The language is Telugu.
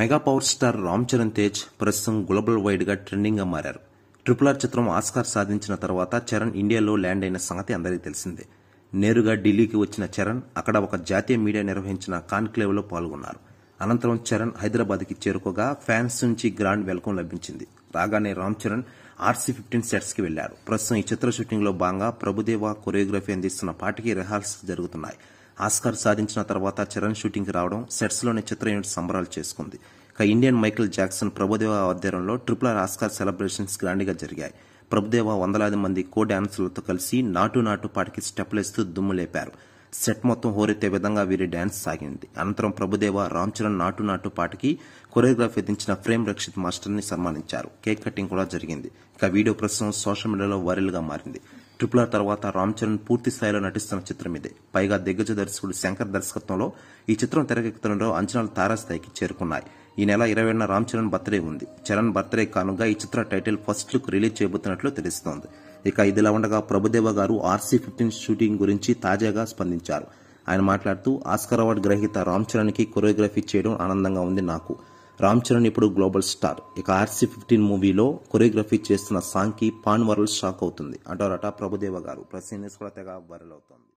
mega power star Ram Charan Tej ప్రస్తుతం గ్లోబల్ వైడ్గా ట్రెండింగ్గా మారారు ట్రిపుల్ ఆర్ చిత్రం ఆస్కార్ సాధించిన తర్వాత చరణ్ ఇండియాలో ల్యాండ్ అయిన సంగతి అందరికీ తెలిసిందే నేరుగా ఢిల్లీకి వచ్చిన చరణ్ అక్కడ ఒక జాతీయ మీడియా నిర్వహించిన కాన్క్లేవ్లో పాల్గొన్నారు అనంతరం చరణ్ హైదరాబాద్కి చేరుకోగా ఫ్యాన్స్ నుంచి గ్రాండ్ వెల్కమ్ లభించింది రాగానే రామ్ చరణ్ ఆర్సీ ఫిఫ్టీన్ సెట్స్కి వెళ్లారు ప్రస్తుతం ఈ చిత్ర షూటింగ్లో భాగంగా ప్రభుదేవ కొరియోగ్రఫీ అందిస్తున్న పాటికి రిహార్సల్స్ జరుగుతున్నాయి ఆస్కార్ సాధించిన తర్వాత చరణ్ షూటింగ్ రావడం లోనే చిత్ర యూనిట్ సంబరాలు చేసుకుంది ఇక ఇండియన్ మైకిల్ జాక్సన్ ప్రభుదేవ ఆధ్వర్యంలో ట్రిపుల్ ఆర్ ఆస్కార్ సెలబ్రేషన్స్ గ్రాండ్గా జరిగాయి ప్రభుదేవ వందలాది మంది కో డాన్సర్లతో కలిసి నాటు నాటు పాటికి స్టెప్లేస్తూ దుమ్ము లేపారు సెట్ మొత్తం హోరెత్తే విధంగా వీరి డ్యాన్స్ సాగింది అనంతరం ప్రభుదేవ రామ్ చరణ్ నాటు నాటు పాటికి కొరియోగ్రాఫ్ దించిన ఫ్రేమ్ రక్షిత్ మాస్టర్ని సన్మానించారు కేక్ కటింగ్ కూడా జరిగింది ఇక వీడియో ప్రస్తుతం సోషల్ మీడియాలో గా మారింది ట్రిపుల్ ఆర్ తర్వాత రామ్ చరణ్ పూర్తి స్థాయిలో నటిస్తున్న చిత్రం ఇది పైగా దిగ్గజ దర్శకుడు శంకర్ దర్శకత్వంలో ఈ చిత్రం తెరకెక్కుతుండడం అంచనాలు తారాస్థాయికి చేరుకున్నాయి ఈ నెల ఇరవై ఇరవైన రామ్ చరణ్ బర్త్డే ఉంది చరణ్ బర్త్డే కానుగా ఈ చిత్ర టైటిల్ ఫస్ట్ లుక్ రిలీజ్ చేయబోతున్నట్లు తెలుస్తోంది ఇక ఇదిలా ఉండగా ప్రభుదేవ గారు ఆర్సీ ఫిఫ్టీన్ షూటింగ్ గురించి తాజాగా స్పందించారు ఆయన మాట్లాడుతూ ఆస్కర్ అవార్డు గ్రహీత రామ్ చరణ్కి కొరియోగ్రఫీ చేయడం ఆనందంగా ఉంది నాకు రామ్ చరణ్ ఇప్పుడు గ్లోబల్ స్టార్ ఇక ఆర్సీ ఫిఫ్టీన్ మూవీలో కొరియోగ్రఫీ చేస్తున్న సాంగ్కి పాన్ వరల్డ్ షాక్ అవుతుంది అంటారట ప్రభుదేవ గారు ప్రెస్ కూడా తెగ వరల్ అవుతోంది